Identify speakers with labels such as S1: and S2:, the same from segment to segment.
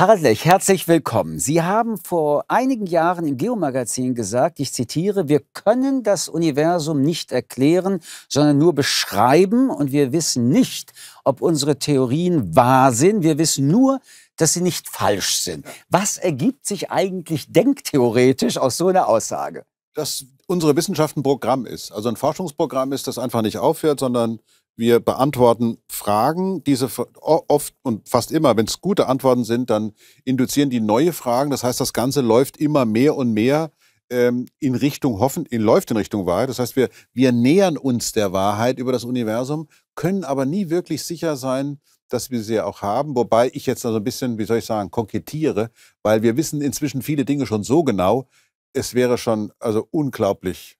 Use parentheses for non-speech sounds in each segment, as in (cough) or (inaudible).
S1: Harald Lech, herzlich willkommen. Sie haben vor einigen Jahren im Geomagazin gesagt, ich zitiere, wir können das Universum nicht erklären, sondern nur beschreiben und wir wissen nicht, ob unsere Theorien wahr sind. Wir wissen nur, dass sie nicht falsch sind.
S2: Was ergibt sich eigentlich denktheoretisch aus so einer Aussage? Dass unsere Wissenschaft ein Programm ist. Also ein Forschungsprogramm ist, das einfach nicht aufhört, sondern wir beantworten Fragen. Diese oft und fast immer, wenn es gute Antworten sind, dann induzieren die neue Fragen. Das heißt, das Ganze läuft immer mehr und mehr ähm, in Richtung hoffen, in, läuft in Richtung Wahrheit. Das heißt, wir, wir nähern uns der Wahrheit über das Universum, können aber nie wirklich sicher sein, dass wir sie auch haben. Wobei ich jetzt also ein bisschen, wie soll ich sagen, konkretiere, weil wir wissen inzwischen viele Dinge schon so genau. Es wäre schon also unglaublich,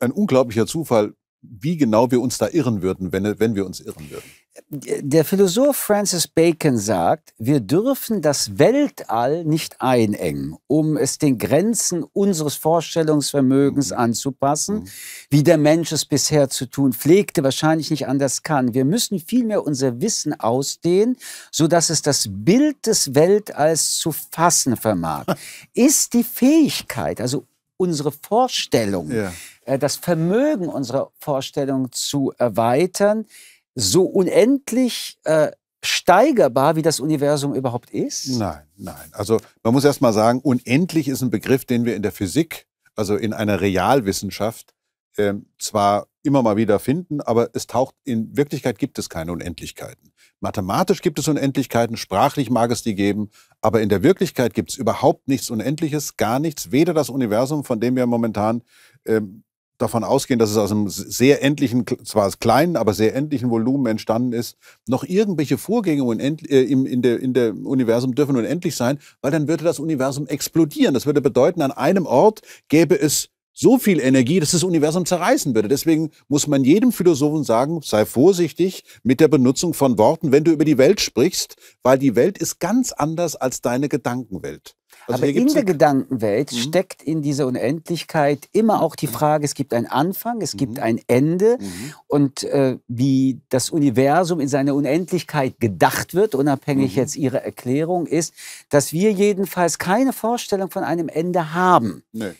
S2: ein unglaublicher Zufall, wie genau wir uns da irren würden, wenn, wenn wir uns irren würden.
S1: Der Philosoph Francis Bacon sagt, wir dürfen das Weltall nicht einengen, um es den Grenzen unseres Vorstellungsvermögens mhm. anzupassen, mhm. wie der Mensch es bisher zu tun pflegte, wahrscheinlich nicht anders kann. Wir müssen vielmehr unser Wissen ausdehnen, sodass es das Bild des Weltalls zu fassen vermag. (laughs) Ist die Fähigkeit, also unsere Vorstellung, ja äh, das Vermögen unserer Vorstellung zu erweitern, so unendlich äh, steigerbar, wie das Universum überhaupt ist?
S2: Nein, nein. Also man muss erst mal sagen, unendlich ist ein Begriff, den wir in der Physik, also in einer Realwissenschaft, ähm, zwar immer mal wieder finden, aber es taucht, in Wirklichkeit gibt es keine Unendlichkeiten. Mathematisch gibt es Unendlichkeiten, sprachlich mag es die geben, aber in der Wirklichkeit gibt es überhaupt nichts Unendliches, gar nichts, weder das Universum, von dem wir momentan ähm, davon ausgehen, dass es aus einem sehr endlichen, zwar kleinen, aber sehr endlichen Volumen entstanden ist, noch irgendwelche Vorgänge äh, im, in der, in der Universum dürfen unendlich sein, weil dann würde das Universum explodieren. Das würde bedeuten, an einem Ort gäbe es so viel Energie, dass das Universum zerreißen würde. Deswegen muss man jedem Philosophen sagen, sei vorsichtig mit der Benutzung von Worten, wenn du über die Welt sprichst, weil die Welt ist ganz anders als deine Gedankenwelt. Also Aber in der
S1: Gedankenwelt mhm. steckt in dieser Unendlichkeit immer auch die Frage, es gibt einen Anfang, es mhm. gibt ein Ende mhm. und äh, wie das Universum in seiner Unendlichkeit gedacht wird, unabhängig mhm. jetzt Ihrer Erklärung, ist, dass wir jedenfalls keine Vorstellung von einem Ende haben. Nee.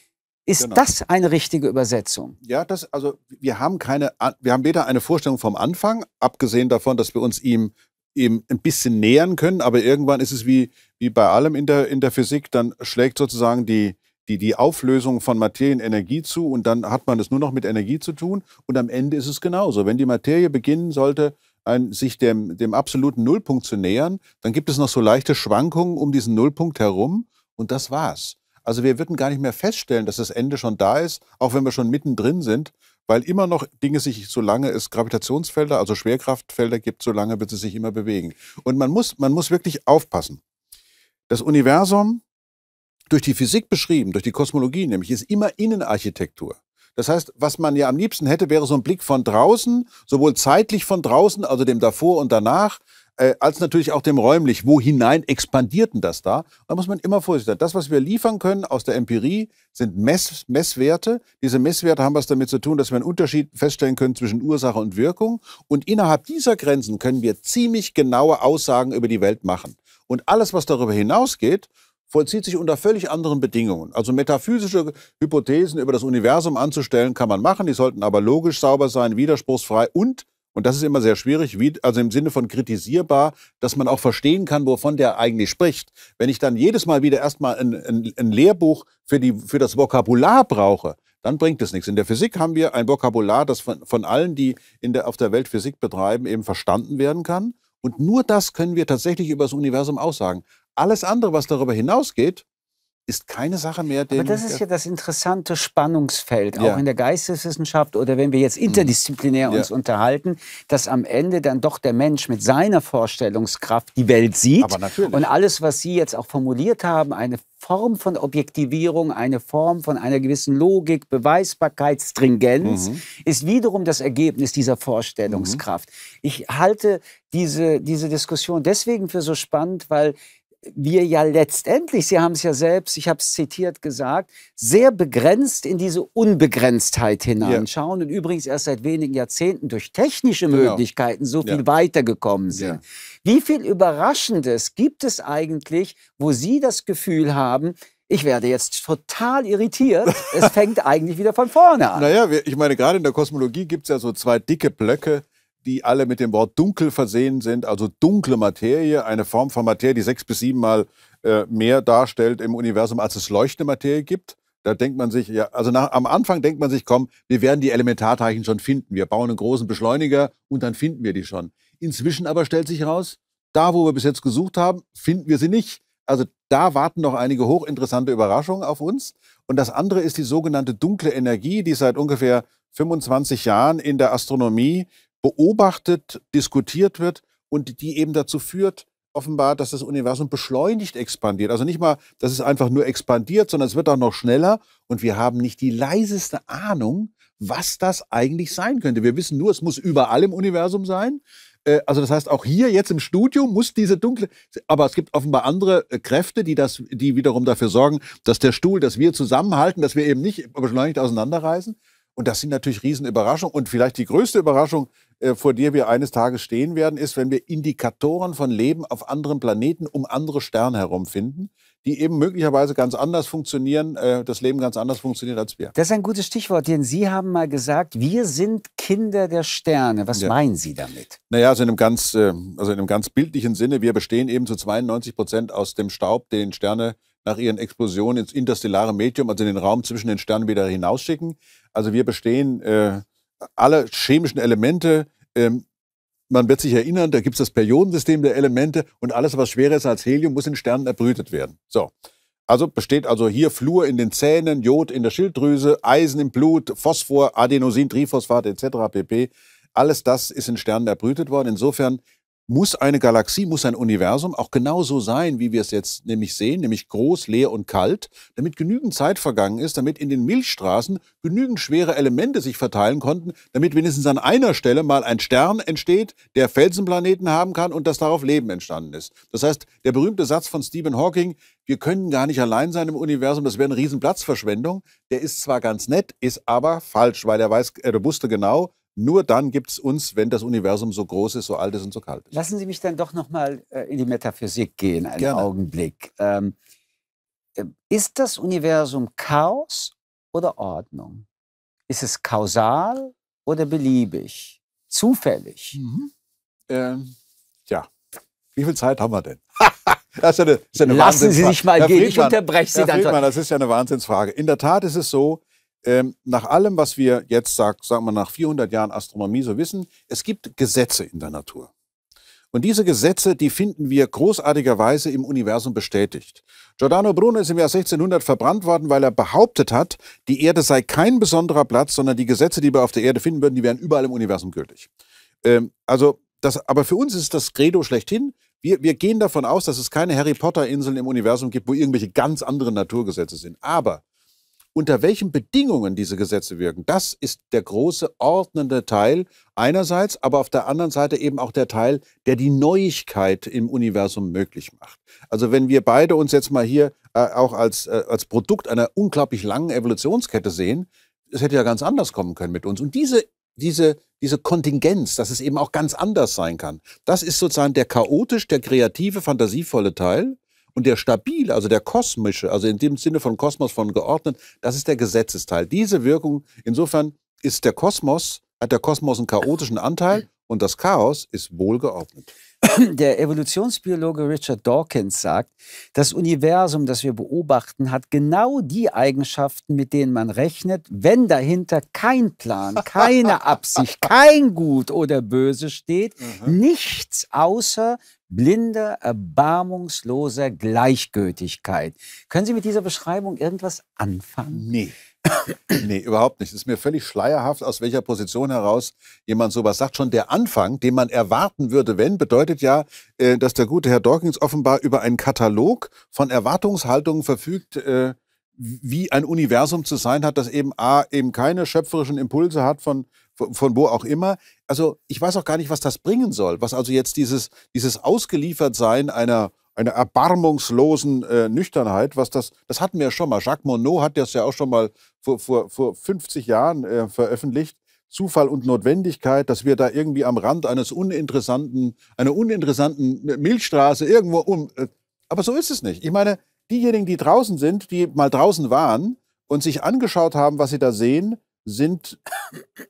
S1: Ist genau. das eine richtige Übersetzung?
S2: Ja, das, also wir haben keine, wir haben weder eine Vorstellung vom Anfang, abgesehen davon, dass wir uns ihm eben ein bisschen nähern können, aber irgendwann ist es wie, wie bei allem in der, in der Physik, dann schlägt sozusagen die, die, die Auflösung von Materie in Energie zu und dann hat man es nur noch mit Energie zu tun und am Ende ist es genauso. Wenn die Materie beginnen sollte, ein, sich dem, dem absoluten Nullpunkt zu nähern, dann gibt es noch so leichte Schwankungen um diesen Nullpunkt herum und das war's. Also wir würden gar nicht mehr feststellen, dass das Ende schon da ist, auch wenn wir schon mittendrin sind, weil immer noch Dinge sich, solange es Gravitationsfelder, also Schwerkraftfelder gibt, solange wird sie sich immer bewegen. Und man muss, man muss wirklich aufpassen. Das Universum, durch die Physik beschrieben, durch die Kosmologie nämlich, ist immer Innenarchitektur. Das heißt, was man ja am liebsten hätte, wäre so ein Blick von draußen, sowohl zeitlich von draußen, also dem davor und danach, äh, als natürlich auch dem räumlich. Wo hinein expandierten das da? Da muss man immer vorsichtig sein. Das, was wir liefern können aus der Empirie, sind Mess Messwerte. Diese Messwerte haben was damit zu tun, dass wir einen Unterschied feststellen können zwischen Ursache und Wirkung. Und innerhalb dieser Grenzen können wir ziemlich genaue Aussagen über die Welt machen. Und alles, was darüber hinausgeht, vollzieht sich unter völlig anderen Bedingungen. Also metaphysische Hypothesen über das Universum anzustellen, kann man machen, die sollten aber logisch sauber sein, widerspruchsfrei und und das ist immer sehr schwierig, wie, also im Sinne von kritisierbar, dass man auch verstehen kann, wovon der eigentlich spricht. Wenn ich dann jedes Mal wieder erstmal ein, ein, ein Lehrbuch für, die, für das Vokabular brauche, dann bringt es nichts. In der Physik haben wir ein Vokabular, das von, von allen, die in der, auf der Welt Physik betreiben, eben verstanden werden kann. Und nur das können wir tatsächlich über das Universum aussagen. Alles andere, was darüber hinausgeht, ist keine Sache mehr. Den Aber das ist ja das interessante Spannungsfeld, auch ja. in
S1: der Geisteswissenschaft oder wenn wir jetzt mhm. interdisziplinär uns ja. unterhalten, dass am Ende dann doch der Mensch mit seiner Vorstellungskraft die Welt sieht. Aber natürlich. Und alles, was Sie jetzt auch formuliert haben, eine Form von Objektivierung, eine Form von einer gewissen Logik, Beweisbarkeit, Stringenz, mhm. ist wiederum das Ergebnis dieser Vorstellungskraft. Mhm. Ich halte diese, diese Diskussion deswegen für so spannend, weil wir ja letztendlich, Sie haben es ja selbst, ich habe es zitiert gesagt, sehr begrenzt in diese Unbegrenztheit hineinschauen ja. und übrigens erst seit wenigen Jahrzehnten durch technische genau. Möglichkeiten so viel ja. weitergekommen sind. Ja. Wie viel Überraschendes gibt es eigentlich, wo Sie das Gefühl haben, ich werde jetzt total irritiert. Es (laughs) fängt eigentlich wieder von
S2: vorne an. Naja, ich meine, gerade in der Kosmologie gibt es ja so zwei dicke Blöcke die alle mit dem Wort dunkel versehen sind, also dunkle Materie, eine Form von Materie, die sechs bis siebenmal äh, mehr darstellt im Universum, als es leuchtende Materie gibt. Da denkt man sich, ja, also nach, am Anfang denkt man sich, komm, wir werden die Elementarteilchen schon finden. Wir bauen einen großen Beschleuniger und dann finden wir die schon. Inzwischen aber stellt sich heraus, da, wo wir bis jetzt gesucht haben, finden wir sie nicht. Also da warten noch einige hochinteressante Überraschungen auf uns. Und das andere ist die sogenannte dunkle Energie, die seit ungefähr 25 Jahren in der Astronomie beobachtet, diskutiert wird und die eben dazu führt, offenbar, dass das Universum beschleunigt expandiert. Also nicht mal, dass es einfach nur expandiert, sondern es wird auch noch schneller und wir haben nicht die leiseste Ahnung, was das eigentlich sein könnte. Wir wissen nur, es muss überall im Universum sein. Äh, also das heißt, auch hier jetzt im Studio muss diese dunkle, aber es gibt offenbar andere äh, Kräfte, die das, die wiederum dafür sorgen, dass der Stuhl, dass wir zusammenhalten, dass wir eben nicht beschleunigt auseinanderreißen. Und das sind natürlich Riesenüberraschungen. Und vielleicht die größte Überraschung, äh, vor der wir eines Tages stehen werden, ist, wenn wir Indikatoren von Leben auf anderen Planeten um andere Sterne herum finden, die eben möglicherweise ganz anders funktionieren, äh, das Leben ganz anders funktioniert als wir. Das ist ein gutes Stichwort,
S1: denn Sie haben mal gesagt, wir sind Kinder der Sterne. Was ja. meinen Sie
S2: damit? Naja, also in, einem ganz, äh, also in einem ganz bildlichen Sinne, wir bestehen eben zu 92 Prozent aus dem Staub, den Sterne nach ihren Explosionen ins interstellare Medium, also in den Raum zwischen den Sternen wieder hinausschicken. Also wir bestehen äh, alle chemischen Elemente. Ähm, man wird sich erinnern, da gibt es das Periodensystem der Elemente und alles, was schwerer ist als Helium, muss in Sternen erbrütet werden. So. Also besteht also hier Fluor in den Zähnen, Jod in der Schilddrüse, Eisen im Blut, Phosphor, Adenosin, Triphosphat etc. pp. Alles das ist in Sternen erbrütet worden. Insofern muss eine Galaxie, muss ein Universum auch genauso sein, wie wir es jetzt nämlich sehen, nämlich groß, leer und kalt, damit genügend Zeit vergangen ist, damit in den Milchstraßen genügend schwere Elemente sich verteilen konnten, damit wenigstens an einer Stelle mal ein Stern entsteht, der Felsenplaneten haben kann und dass darauf Leben entstanden ist. Das heißt, der berühmte Satz von Stephen Hawking, wir können gar nicht allein sein im Universum, das wäre eine Riesenplatzverschwendung, der ist zwar ganz nett, ist aber falsch, weil er weiß, er wusste genau, nur dann gibt es uns, wenn das Universum so groß ist, so alt ist und so kalt ist.
S1: Lassen Sie mich dann doch nochmal äh, in die Metaphysik gehen, einen Gerne. Augenblick. Ähm, äh, ist das Universum Chaos oder Ordnung? Ist es kausal oder beliebig? Zufällig?
S2: Mhm. Ähm, ja. Wie viel Zeit haben wir denn? (laughs) das ist eine, das ist eine Lassen Sie sich mal Herr gehen, Friedmann, ich unterbreche Sie Herr dann. Friedmann, das ist ja eine Wahnsinnsfrage. In der Tat ist es so, ähm, nach allem, was wir jetzt, sag, sagen wir nach 400 Jahren Astronomie so wissen, es gibt Gesetze in der Natur. Und diese Gesetze, die finden wir großartigerweise im Universum bestätigt. Giordano Bruno ist im Jahr 1600 verbrannt worden, weil er behauptet hat, die Erde sei kein besonderer Platz, sondern die Gesetze, die wir auf der Erde finden würden, die wären überall im Universum gültig. Ähm, also, das, aber für uns ist das Credo schlechthin. Wir, wir gehen davon aus, dass es keine Harry Potter-Inseln im Universum gibt, wo irgendwelche ganz anderen Naturgesetze sind. Aber unter welchen Bedingungen diese Gesetze wirken, das ist der große ordnende Teil einerseits, aber auf der anderen Seite eben auch der Teil, der die Neuigkeit im Universum möglich macht. Also wenn wir beide uns jetzt mal hier äh, auch als, äh, als Produkt einer unglaublich langen Evolutionskette sehen, es hätte ja ganz anders kommen können mit uns. Und diese, diese, diese Kontingenz, dass es eben auch ganz anders sein kann, das ist sozusagen der chaotisch, der kreative, fantasievolle Teil. Und der stabile, also der kosmische, also in dem Sinne von Kosmos von geordnet, das ist der Gesetzesteil. Diese Wirkung, insofern ist der Kosmos, hat der Kosmos einen chaotischen Anteil und das Chaos ist wohlgeordnet. Der Evolutionsbiologe Richard Dawkins sagt, das Universum,
S1: das wir beobachten, hat genau die Eigenschaften, mit denen man rechnet, wenn dahinter kein Plan, keine Absicht, (laughs) kein Gut oder Böse steht, mhm. nichts außer blinder, erbarmungsloser Gleichgültigkeit.
S2: Können Sie mit dieser Beschreibung irgendwas anfangen? Nee. (coughs) nee, überhaupt nicht. Es ist mir völlig schleierhaft, aus welcher Position heraus jemand sowas sagt. Schon der Anfang, den man erwarten würde, wenn, bedeutet ja, äh, dass der gute Herr Dawkins offenbar über einen Katalog von Erwartungshaltungen verfügt, äh, wie ein Universum zu sein hat, das eben A, eben keine schöpferischen Impulse hat von von, von wo auch immer. Also ich weiß auch gar nicht, was das bringen soll. Was also jetzt dieses, dieses Ausgeliefertsein einer, einer erbarmungslosen äh, Nüchternheit, was das, das hatten wir ja schon mal. Jacques Monod hat das ja auch schon mal vor, vor, vor 50 Jahren äh, veröffentlicht. Zufall und Notwendigkeit, dass wir da irgendwie am Rand eines uninteressanten, einer uninteressanten Milchstraße irgendwo um. Äh, aber so ist es nicht. Ich meine, diejenigen, die draußen sind, die mal draußen waren und sich angeschaut haben, was sie da sehen, sind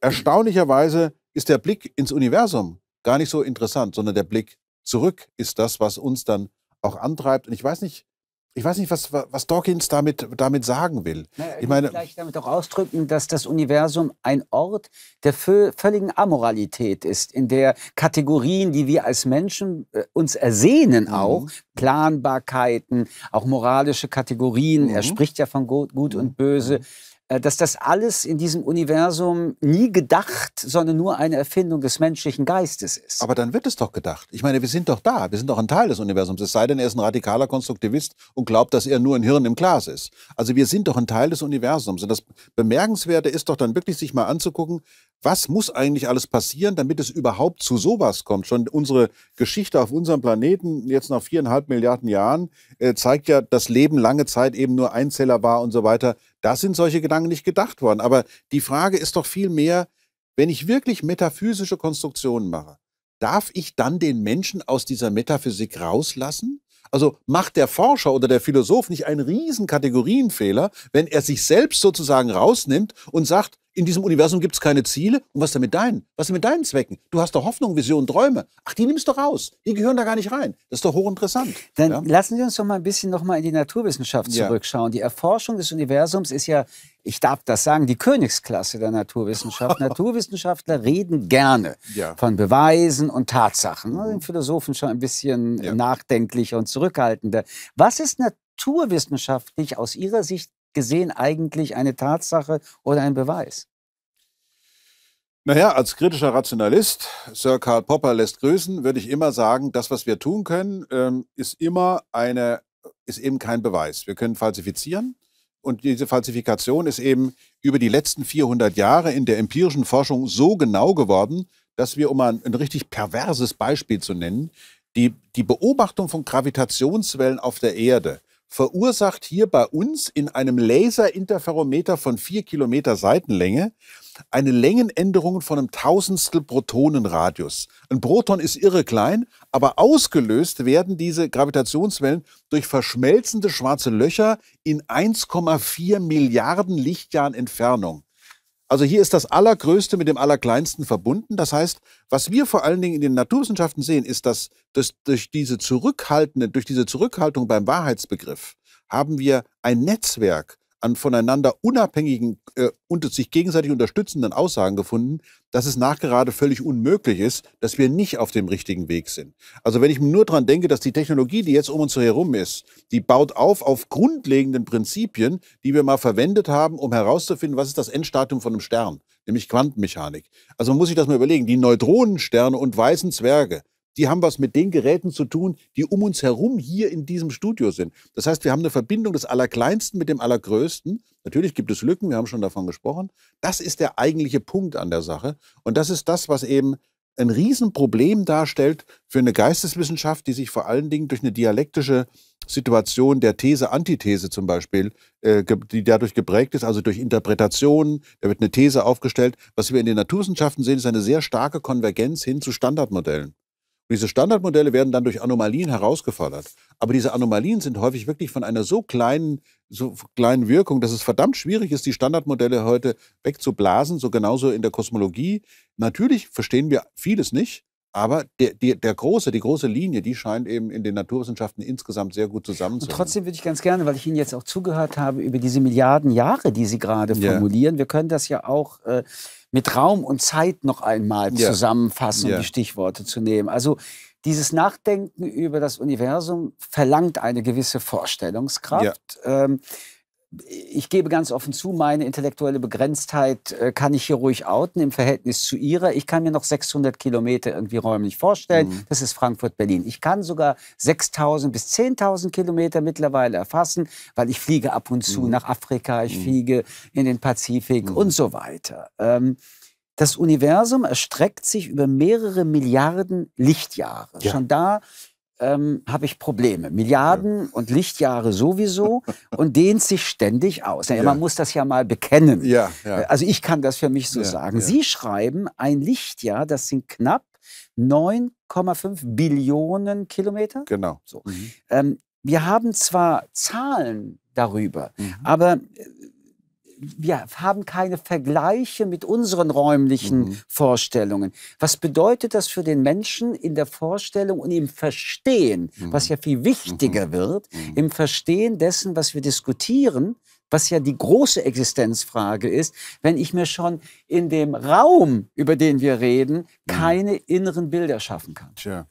S2: erstaunlicherweise ist der Blick ins Universum gar nicht so interessant, sondern der Blick zurück ist das, was uns dann auch antreibt. Und ich weiß nicht, ich weiß nicht, was, was Dawkins damit, damit sagen will. Naja, ich meine, vielleicht damit auch ausdrücken, dass das
S1: Universum ein Ort der völligen Amoralität ist, in der Kategorien, die wir als Menschen äh, uns ersehnen, mhm. auch mhm. Planbarkeiten, auch moralische Kategorien. Mhm. Er spricht ja von Gut, Gut mhm. und Böse. Mhm. Äh, dass das alles in diesem
S2: Universum nie gedacht, sondern nur eine Erfindung des menschlichen Geistes ist. Aber dann wird es doch gedacht. Ich meine, wir sind doch da, wir sind doch ein Teil des Universums. Es sei denn, er ist ein radikaler Konstruktivist und glaubt, dass er nur ein Hirn im Glas ist. Also wir sind doch ein Teil des Universums. Und das Bemerkenswerte ist doch dann wirklich, sich mal anzugucken, was muss eigentlich alles passieren, damit es überhaupt zu sowas kommt? Schon unsere Geschichte auf unserem Planeten, jetzt nach viereinhalb Milliarden Jahren, äh, zeigt ja, dass Leben lange Zeit eben nur Einzeller war und so weiter. Da sind solche Gedanken nicht gedacht worden. Aber die Frage ist doch viel mehr, wenn ich wirklich metaphysische Konstruktionen mache, darf ich dann den Menschen aus dieser Metaphysik rauslassen? Also macht der Forscher oder der Philosoph nicht einen riesen Kategorienfehler, wenn er sich selbst sozusagen rausnimmt und sagt, in diesem Universum gibt es keine Ziele. Und was denn mit deinen? Was denn mit deinen Zwecken? Du hast doch Hoffnung, Vision, Träume. Ach, die nimmst du raus. Die gehören da gar nicht rein. Das ist doch hochinteressant. Dann ja? lassen Sie uns doch mal ein bisschen noch mal in die
S1: Naturwissenschaft zurückschauen. Ja. Die Erforschung des Universums ist ja, ich darf das sagen, die Königsklasse der Naturwissenschaft. (laughs) Naturwissenschaftler reden gerne ja. von Beweisen und Tatsachen. Mhm. Den Philosophen schon ein bisschen nachdenklicher und zurückhaltender. Was ist Naturwissenschaftlich aus Ihrer Sicht gesehen eigentlich eine Tatsache oder ein Beweis?
S2: Naja, als kritischer Rationalist, Sir Karl Popper lässt grüßen, würde ich immer sagen, das, was wir tun können, ähm, ist immer eine, ist eben kein Beweis. Wir können falsifizieren. Und diese Falsifikation ist eben über die letzten 400 Jahre in der empirischen Forschung so genau geworden, dass wir, um ein, ein richtig perverses Beispiel zu nennen, die, die Beobachtung von Gravitationswellen auf der Erde verursacht hier bei uns in einem Laserinterferometer von vier Kilometer Seitenlänge eine Längenänderung von einem Tausendstel Protonenradius. Ein Proton ist irre klein, aber ausgelöst werden diese Gravitationswellen durch verschmelzende schwarze Löcher in 1,4 Milliarden Lichtjahren Entfernung. Also hier ist das Allergrößte mit dem Allerkleinsten verbunden. Das heißt, was wir vor allen Dingen in den Naturwissenschaften sehen, ist, dass durch, durch diese zurückhaltende, durch diese Zurückhaltung beim Wahrheitsbegriff haben wir ein Netzwerk an voneinander unabhängigen äh, und sich gegenseitig unterstützenden Aussagen gefunden, dass es nachgerade völlig unmöglich ist, dass wir nicht auf dem richtigen Weg sind. Also wenn ich mir nur daran denke, dass die Technologie, die jetzt um uns herum ist, die baut auf auf grundlegenden Prinzipien, die wir mal verwendet haben, um herauszufinden, was ist das Endstadium von einem Stern, nämlich Quantenmechanik. Also man muss sich das mal überlegen. Die Neutronensterne und weißen Zwerge, die haben was mit den Geräten zu tun, die um uns herum hier in diesem Studio sind. Das heißt, wir haben eine Verbindung des Allerkleinsten mit dem Allergrößten. Natürlich gibt es Lücken, wir haben schon davon gesprochen. Das ist der eigentliche Punkt an der Sache. Und das ist das, was eben ein Riesenproblem darstellt für eine Geisteswissenschaft, die sich vor allen Dingen durch eine dialektische Situation der These, Antithese zum Beispiel, äh, die dadurch geprägt ist, also durch Interpretationen, da wird eine These aufgestellt. Was wir in den Naturwissenschaften sehen, ist eine sehr starke Konvergenz hin zu Standardmodellen diese Standardmodelle werden dann durch Anomalien herausgefordert. Aber diese Anomalien sind häufig wirklich von einer so kleinen, so kleinen Wirkung, dass es verdammt schwierig ist, die Standardmodelle heute wegzublasen, so genauso in der Kosmologie. Natürlich verstehen wir vieles nicht, aber der, der, der, große, die große Linie, die scheint eben in den Naturwissenschaften insgesamt sehr gut zusammenzuhängen. trotzdem würde ich ganz
S1: gerne, weil ich Ihnen jetzt auch zugehört habe, über diese Milliarden Jahre, die Sie gerade formulieren, ja. wir können das ja auch äh, mit Raum und Zeit noch einmal ja. zusammenfassen, ja. um die Stichworte zu nehmen. Also dieses Nachdenken über das Universum verlangt eine gewisse Vorstellungskraft. Ähm, ich gebe ganz offen zu, meine intellektuelle Begrenztheit äh, kann ich hier ruhig outen im Verhältnis zu ihrer. Ich kann mir noch 600 Kilometer irgendwie räumlich vorstellen. Mhm. Das ist Frankfurt-Berlin. Ich kann sogar 6.000 bis 10.000 Kilometer mittlerweile erfassen, weil ich fliege ab und zu mhm. nach Afrika, ich mhm. fliege in den Pazifik mhm. und so weiter. Ähm, das Universum erstreckt sich über mehrere Milliarden Lichtjahre. Ja. Schon da ähm, habe ich Probleme. Milliarden ja. und Lichtjahre sowieso (laughs) und dehnt sich ständig aus. ja. Man muss das ja mal bekennen. Ja, äh, also ich kann das für mich so sagen. Sie schreiben, ein Lichtjahr, das sind knapp 9,5 Billionen Kilometer. Genau. So. Mhm. Ähm, wir haben zwar Zahlen darüber, mhm. aber äh, wir haben keine Vergleiche mit unseren räumlichen mhm. Vorstellungen. Was bedeutet das für den Menschen in der Vorstellung und im Verstehen, mhm. was ja viel wichtiger mhm. wird, mhm. im Verstehen dessen, was wir diskutieren, was ja die große Existenzfrage ist, wenn ich mir schon in dem Raum, über den wir reden, mhm. keine inneren Bilder schaffen kann. Tja.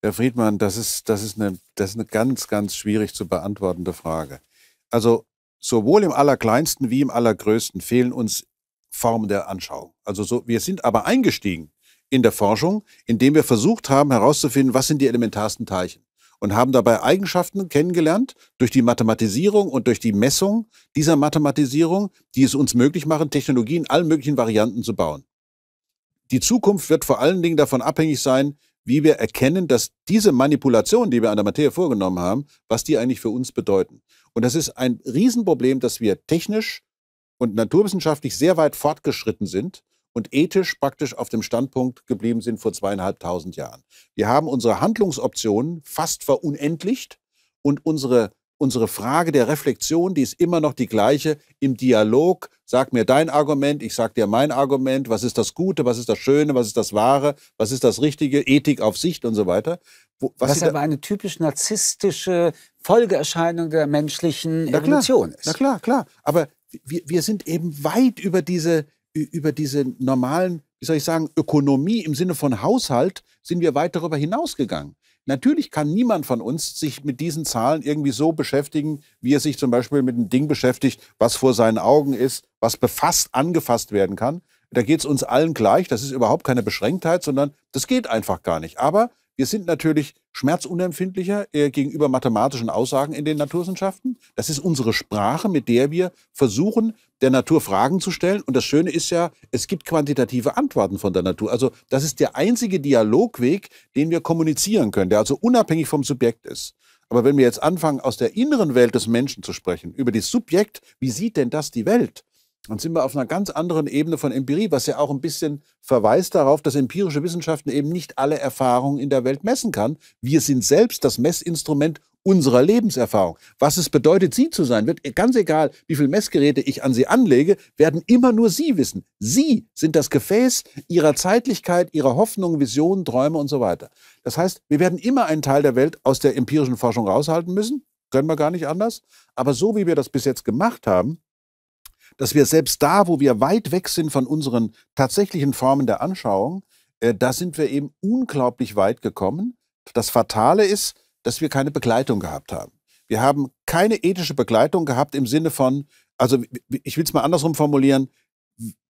S2: Herr Friedmann, das ist, das, ist eine, das ist eine ganz, ganz schwierig zu beantwortende Frage. Also sowohl im Allerkleinsten wie im Allergrößten fehlen uns Formen der Anschauung. Also so, wir sind aber eingestiegen in der Forschung, indem wir versucht haben herauszufinden, was sind die elementarsten Teilchen und haben dabei Eigenschaften kennengelernt durch die Mathematisierung und durch die Messung dieser Mathematisierung, die es uns möglich machen, Technologien in allen möglichen Varianten zu bauen. Die Zukunft wird vor allen Dingen davon abhängig sein, wie wir erkennen, dass diese Manipulation, die wir an der Materie vorgenommen haben, was die eigentlich für uns bedeuten. Und das ist ein Riesenproblem, dass wir technisch und naturwissenschaftlich sehr weit fortgeschritten sind und ethisch praktisch auf dem Standpunkt geblieben sind vor zweieinhalbtausend Jahren. Wir haben unsere Handlungsoptionen fast verunendlicht und unsere unsere Frage der Reflexion, die ist immer noch die gleiche im Dialog. Sag mir dein Argument, ich sag dir mein Argument. Was ist das Gute, was ist das Schöne, was ist das Wahre, was ist das Richtige, Ethik auf Sicht und so weiter. Wo, was, was aber
S1: eine typisch narzisstische Folgeerscheinung der menschlichen na Evolution klar, ist. Na klar,
S2: klar. Aber wir, wir sind eben weit über diese, über diese normalen, wie soll ich sagen, Ökonomie im Sinne von Haushalt, sind wir weit darüber hinausgegangen. Natürlich kann niemand von uns sich mit diesen Zahlen irgendwie so beschäftigen, wie er sich zum Beispiel mit einem Ding beschäftigt, was vor seinen Augen ist, was befasst, angefasst werden kann. Da geht es uns allen gleich, das ist überhaupt keine Beschränktheit, sondern das geht einfach gar nicht. Aber wir sind natürlich schmerzunempfindlicher äh, gegenüber mathematischen Aussagen in den Naturwissenschaften. Das ist unsere Sprache, mit der wir versuchen, der Natur Fragen zu stellen. Und das Schöne ist ja, es gibt quantitative Antworten von der Natur. Also das ist der einzige Dialogweg, den wir kommunizieren können, der also unabhängig vom Subjekt ist. Aber wenn wir jetzt anfangen, aus der inneren Welt des Menschen zu sprechen, über das Subjekt, wie sieht denn das die Welt? Dann sind wir auf einer ganz anderen Ebene von Empirie, was ja auch ein bisschen verweist darauf, dass empirische Wissenschaften eben nicht alle Erfahrungen in der Welt messen kann. Wir sind selbst das Messinstrument unserer Lebenserfahrung. Was es bedeutet, sie zu sein, wird ganz egal, wie viele Messgeräte ich an sie anlege, werden immer nur sie wissen. Sie sind das Gefäß ihrer Zeitlichkeit, ihrer Hoffnungen, Visionen, Träume und so weiter. Das heißt, wir werden immer einen Teil der Welt aus der empirischen Forschung raushalten müssen. Können wir gar nicht anders. Aber so wie wir das bis jetzt gemacht haben, dass wir selbst da, wo wir weit weg sind von unseren tatsächlichen Formen der Anschauung, äh, da sind wir eben unglaublich weit gekommen. Das Fatale ist, dass wir keine Begleitung gehabt haben. Wir haben keine ethische Begleitung gehabt im Sinne von, also ich will es mal andersrum formulieren,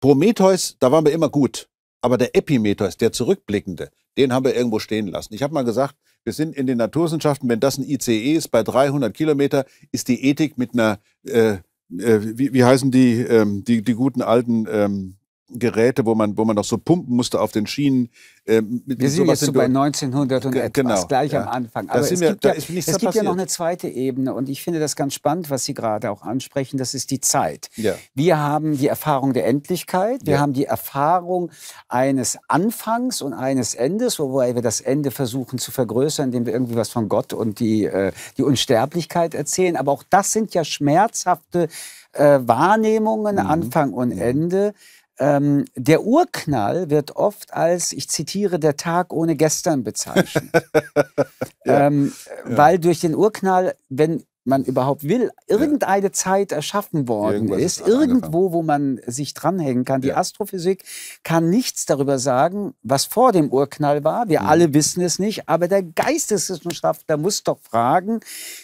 S2: Prometheus, da waren wir immer gut. Aber der Epimetheus, der Zurückblickende, den haben wir irgendwo stehen lassen. Ich habe mal gesagt, wir sind in den Naturwissenschaften, wenn das ein ICE ist, bei 300 Kilometer ist die Ethik mit einer äh, äh, wie, wie heißen die, ähm, die, die guten alten ähm, Geräte, wo man, wo man noch so pumpen musste auf den Schienen. Äh, mit wir sind jetzt so bei 1900 und etwas, genau, gleich ja. am Anfang. Aber es gibt, ja, da es gibt ja noch eine
S1: zweite Ebene und ich finde das ganz spannend, was Sie gerade auch ansprechen, das ist die Zeit. Ja. Wir haben die Erfahrung der Endlichkeit, wir haben die Erfahrung eines Anfangs und eines Endes, wobei wir das Ende versuchen zu vergrößern, indem wir irgendwie was von Gott und die, äh, die Unsterblichkeit erzählen. Aber auch das sind ja schmerzhafte äh, Wahrnehmungen, mhm. Anfang und mhm. Ende. Mhm ähm, der Urknall wird oft als, ich zitiere, der Tag ohne gestern bezeichnet. (laughs) ja. Ähm, ja. Weil durch den Urknall, wenn man überhaupt will, irgendeine ja. Zeit erschaffen worden Irgendwas ist, irgendwo, wo man sich dranhängen kann. Die ja. Astrophysik kann nichts darüber sagen, was vor dem Urknall war. Wir mhm. alle wissen es nicht, aber der Geisteswissenschaftler muss doch fragen,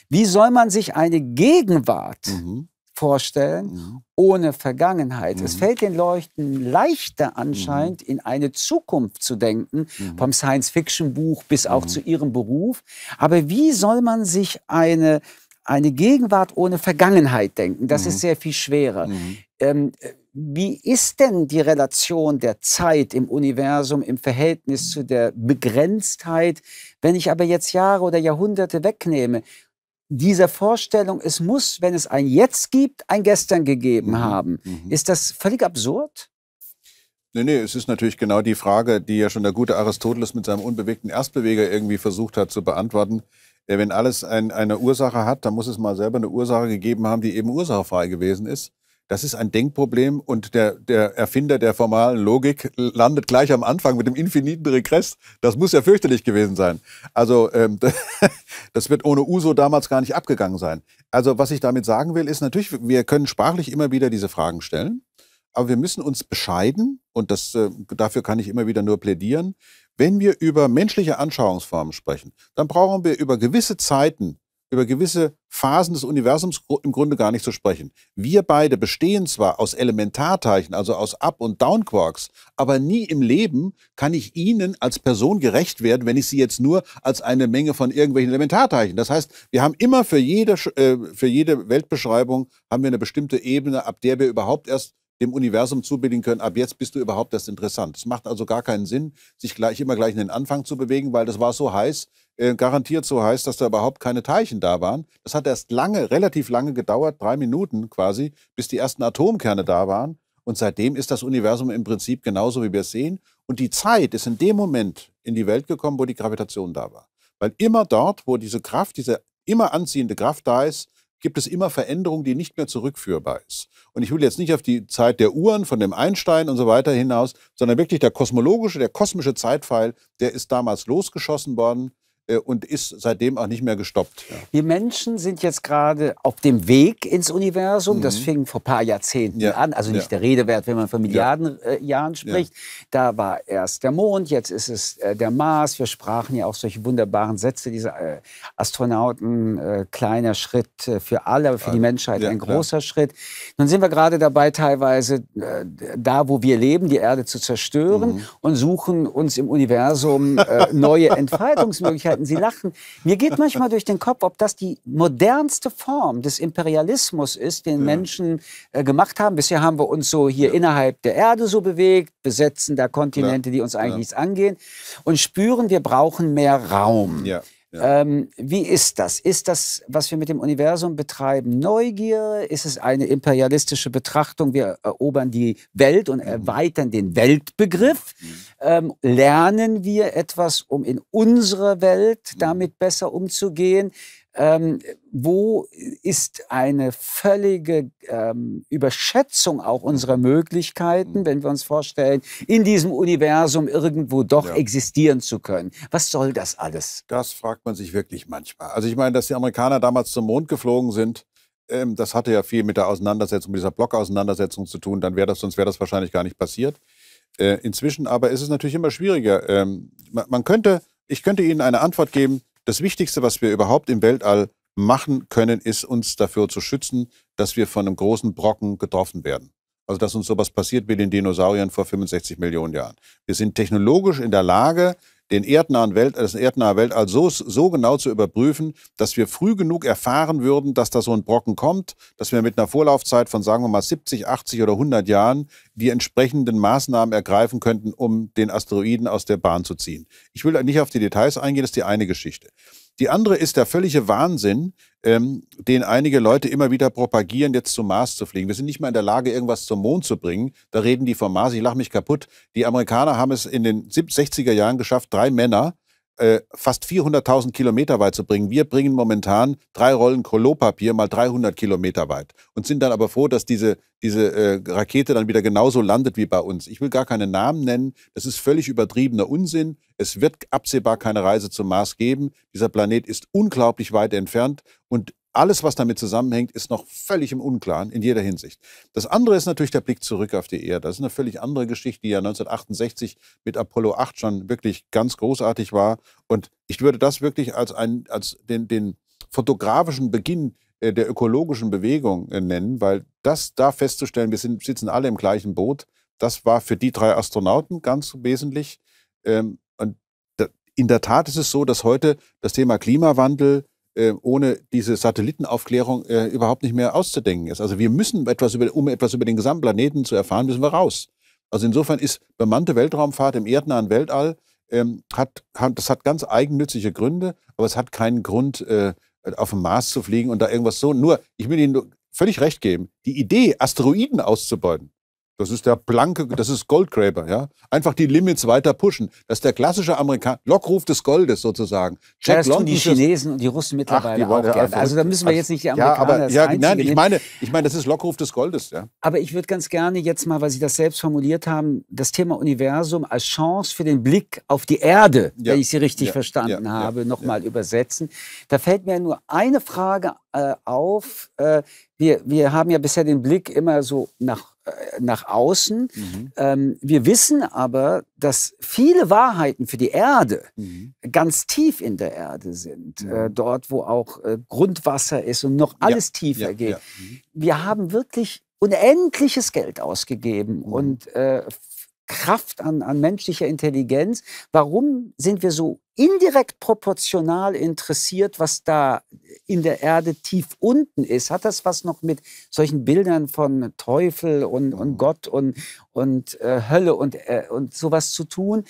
S1: wie soll man sich eine Gegenwart mhm vorstellen, mhm. ohne Vergangenheit. Mhm. Es fällt den Leuten leichter mhm. anscheinend, mhm. in eine Zukunft zu denken, mhm. vom Science-Fiction-Buch bis auch mhm. zu ihrem Beruf. Aber wie soll man sich eine, eine Gegenwart ohne Vergangenheit denken? Das ist sehr viel schwerer. Ähm, wie ist denn die Relation der Zeit im Universum im Verhältnis zu der Begrenztheit? Wenn ich aber jetzt Jahre oder Jahrhunderte wegnehme, dieser Vorstellung, es muss, wenn es ein Jetzt gibt, ein Gestern gegeben mhm. haben. Mhm. Ist das völlig absurd?
S2: Nee, nee, es ist natürlich genau die Frage, die ja schon der gute Aristoteles mit seinem unbewegten Erstbeweger irgendwie versucht hat zu beantworten. Wenn alles ein, eine Ursache hat, dann muss es mal selber eine Ursache gegeben haben, die eben ursachefrei gewesen ist. Das ist ein Denkproblem und der, der, Erfinder der formalen Logik landet gleich am Anfang mit dem infiniten Regress. Das muss ja fürchterlich gewesen sein. Also ähm, (laughs) das wird ohne Uso damals gar nicht abgegangen sein. Also was ich damit sagen will, ist natürlich, wir können sprachlich immer wieder diese Fragen stellen, aber wir müssen uns bescheiden und das, äh, dafür kann ich immer wieder nur plädieren. Wenn wir über menschliche Anschauungsformen sprechen, dann brauchen wir über gewisse Zeiten über gewisse Phasen des Universums im Grunde gar nicht zu sprechen. Wir beide bestehen zwar aus Elementarteilchen, also aus Up- und Down-Quarks, aber nie im Leben kann ich Ihnen als Person gerecht werden, wenn ich Sie jetzt nur als eine Menge von irgendwelchen Elementarteilchen. Das heißt, wir haben immer für jede, äh, für jede Weltbeschreibung haben wir eine bestimmte Ebene, ab der wir überhaupt erst dem Universum zubilligen können, ab jetzt bist du überhaupt erst interessant. Es macht also gar keinen Sinn, sich gleich immer gleich in den Anfang zu bewegen, weil das war so heiß, äh, garantiert so heiß, dass da überhaupt keine Teilchen da waren. Das hat erst lange, relativ lange gedauert, drei Minuten quasi, bis die ersten Atomkerne da waren. Und seitdem ist das Universum im Prinzip genauso, wie wir es sehen. Und die Zeit ist in dem Moment in die Welt gekommen, wo die Gravitation da war. Weil immer dort, wo diese Kraft, diese immer anziehende Kraft da ist, gibt es immer Veränderung, die nicht mehr zurückführbar ist. Und ich will jetzt nicht auf die Zeit der Uhren von dem Einstein und so weiter hinaus, sondern wirklich der kosmologische, der kosmische Zeitpfeil, der ist damals losgeschossen worden äh, und ist seitdem auch nicht mehr gestoppt. Ja. Wir Menschen sind jetzt gerade
S1: auf dem Weg ins Universum. Mhm. Das fing vor ein paar Jahrzehnten ja. an. Also nicht ja. der Rede wert, wenn man von Milliarden äh, Jahren spricht. Da war erst der Mond, jetzt ist es äh, der Mars. Wir sprachen ja auch solche wunderbaren Sätze diese äh, Astronauten. Äh, kleiner Schritt äh, für alle, aber für die Menschheit ein großer Schritt. Nun sind wir gerade dabei, teilweise da, wo wir leben, die Erde zu zerstören mhm. und suchen uns im Universum neue (laughs) Entfaltungsmöglichkeiten. Leuten, sie lachen. Mir geht manchmal durch den Kopf, ob das die modernste Form des Imperialismus ist, den ja. Menschen äh, gemacht haben. Bisher haben wir uns so hier ja. innerhalb der Erde so bewegt, besetzen da Kontinente, die uns eigentlich nichts angehen und spüren, wir brauchen mehr Raum. Ja. Ähm, wie ist das? Ist das, was wir mit dem Universum betreiben, Neugier? Ist es eine imperialistische Betrachtung? Wir erobern die Welt und mhm. erweitern den Weltbegriff. Mhm. Ähm, lernen wir etwas, um in unserer Welt mhm. damit besser umzugehen? ähm, wo ist eine völlige ähm, Überschätzung auch unserer Möglichkeiten, mhm. wenn wir uns vorstellen, in diesem Universum irgendwo doch ja. existieren zu können. Was soll das alles?
S2: Das fragt man sich wirklich manchmal. Also ich meine, dass die Amerikaner damals zum Mond geflogen sind, ähm, das hatte ja viel mit der Auseinandersetzung, mit dieser Blockauseinandersetzung zu tun, dann wäre das, sonst wäre das wahrscheinlich gar nicht passiert. Äh, inzwischen aber ist es natürlich immer schwieriger. Ähm, man, man könnte, ich könnte Ihnen eine Antwort geben, das Wichtigste, was wir überhaupt im Weltall machen können, ist uns dafür zu schützen, dass wir von einem großen Brocken getroffen werden. Also dass uns sowas passiert wie den Dinosauriern vor 65 Millionen Jahren. Wir sind technologisch in der Lage, den erdnahen Welt, äh, das erdnahe Weltall so, so genau zu überprüfen, dass wir früh genug erfahren würden, dass da so ein Brocken kommt, dass wir mit einer Vorlaufzeit von, sagen wir mal, 70, 80 oder 100 Jahren die entsprechenden Maßnahmen ergreifen könnten, um den Asteroiden aus der Bahn zu ziehen. Ich will nicht auf die Details eingehen, das ist die eine Geschichte. Die andere ist der völlige Wahnsinn, ähm, den einige Leute immer wieder propagieren, jetzt zum Mars zu fliegen. Wir sind nicht mal in der Lage, irgendwas zum Mond zu bringen. Da reden die vom Mars, ich lache mich kaputt. Die Amerikaner haben es in den 60er Jahren geschafft, drei Männer äh, fast 400.000 Kilometer weit zu bringen. Wir bringen momentan drei Rollen Kolopapier mal 300 Kilometer weit und sind dann aber froh, dass diese, diese äh, Rakete dann wieder genauso landet wie bei uns. Ich will gar keine Namen nennen. Das ist völlig übertriebener Unsinn. Es wird absehbar keine Reise zum Mars geben. Dieser Planet ist unglaublich weit entfernt und alles, was damit zusammenhängt, ist noch völlig im Unklaren in jeder Hinsicht. Das andere ist natürlich der Blick zurück auf die Erde. Das ist eine völlig andere Geschichte, die ja 1968 mit Apollo 8 schon wirklich ganz großartig war. Und ich würde das wirklich als, ein, als den, den fotografischen Beginn äh, der ökologischen Bewegung äh, nennen, weil das da festzustellen, wir sind, sitzen alle im gleichen Boot, das war für die drei Astronauten ganz wesentlich. Ähm, und in der Tat ist es so, dass heute das Thema Klimawandel, äh, ohne diese Satellitenaufklärung äh, überhaupt nicht mehr auszudenken ist. Also wir müssen etwas über, um etwas über den gesamten Planeten zu erfahren, müssen wir raus. Also insofern ist bemannte Weltraumfahrt im erdnahen Weltall, ähm, hat, hat, das hat ganz eigennützige Gründe, aber es hat keinen Grund, äh, auf dem Mars zu fliegen und da irgendwas so. Nur, ich will Ihnen völlig recht geben, die Idee, Asteroiden auszubeuten, das ist der blanke, das ist Goldgräber, ja. Einfach die Limits weiter pushen. Das ist der klassische Amerikaner, Lockruf des Goldes sozusagen. Jack ja, das tun die Chinesen und die Russen mittlerweile Ach, die auch gerne. Also, also da müssen wir jetzt nicht die Amerikaner ja, aber, ja, nein, ich meine, ich meine, das ist Lockruf des Goldes, ja.
S1: Aber ich würde ganz gerne jetzt mal, weil Sie das selbst formuliert haben, das Thema Universum als Chance für den Blick auf die Erde, ja, wenn ich Sie richtig ja, verstanden habe, nochmal übersetzen. Da fällt mir nur eine Frage äh, auf. Äh, wir, wir haben ja bisher den Blick immer so nach äh, nach außen. Mhm. Ähm, wir wissen aber, dass viele Wahrheiten für die Erde mhm. ganz tief in der Erde sind. Äh, mhm. Äh, dort, wo auch äh, Grundwasser ist und noch alles ja. tiefer ja. geht. Ja. Mhm. Wir haben wirklich unendliches Geld ausgegeben mhm. und äh, Kraft an, an menschlicher Intelligenz. Warum sind wir so indirekt proportional interessiert, was da in der Erde tief unten ist. Hat das was noch mit solchen Bildern von Teufel und, und mhm. Gott und, und äh, Hölle und, äh, und sowas zu tun?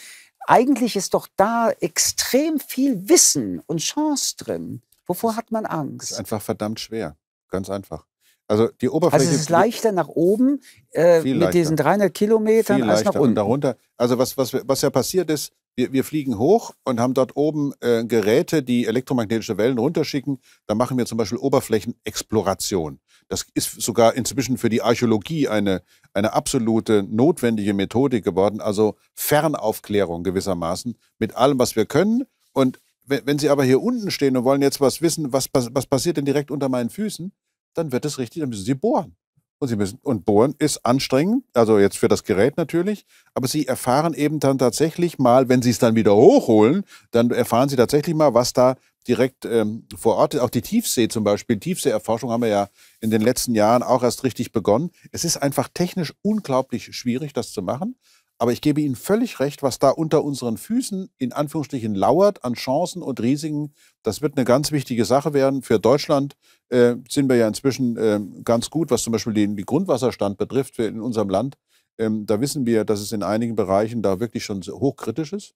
S1: Eigentlich ist doch da extrem viel Wissen und Chance drin. Wovor hat man Angst? Das ist
S2: einfach verdammt schwer. Ganz einfach. Also die Oberfläche. Also es ist leichter
S1: nach oben
S2: äh, mit leichter. diesen
S1: 300 Kilometern viel als nach unten. Und darunter.
S2: Also was, was, was ja passiert ist, wir, wir fliegen hoch und haben dort oben äh, Geräte, die elektromagnetische Wellen runterschicken. Da machen wir zum Beispiel Oberflächenexploration. Das ist sogar inzwischen für die Archäologie eine, eine absolute notwendige Methodik geworden. Also Fernaufklärung gewissermaßen mit allem, was wir können. Und wenn Sie aber hier unten stehen und wollen jetzt was wissen, was, was passiert denn direkt unter meinen Füßen, dann wird es richtig, dann müssen Sie bohren und sie müssen und bohren ist anstrengend, also jetzt für das Gerät natürlich, aber sie erfahren eben dann tatsächlich mal, wenn sie es dann wieder hochholen, dann erfahren sie tatsächlich mal, was da direkt ähm, vor Ort ist. Auch die Tiefsee zum Beispiel, Tiefseeerforschung haben wir ja in den letzten Jahren auch erst richtig begonnen. Es ist einfach technisch unglaublich schwierig, das zu machen. Aber ich gebe Ihnen völlig recht, was da unter unseren Füßen in Anführungsstrichen lauert an Chancen und Risiken, das wird eine ganz wichtige Sache werden. Für Deutschland äh, sind wir ja inzwischen äh, ganz gut, was zum Beispiel den, den Grundwasserstand betrifft in unserem Land. Ähm, da wissen wir, dass es in einigen Bereichen da wirklich schon hochkritisch ist.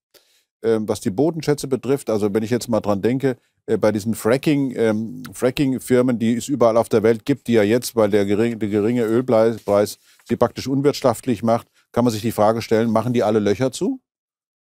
S2: Ähm, was die Bodenschätze betrifft, also wenn ich jetzt mal dran denke, äh, bei diesen ähm, Fracking-Firmen, ähm, Fracking die es überall auf der Welt gibt, die ja jetzt, weil der geringe, der geringe Ölpreis sie praktisch unwirtschaftlich macht, kann man sich die Frage stellen, machen die alle Löcher zu?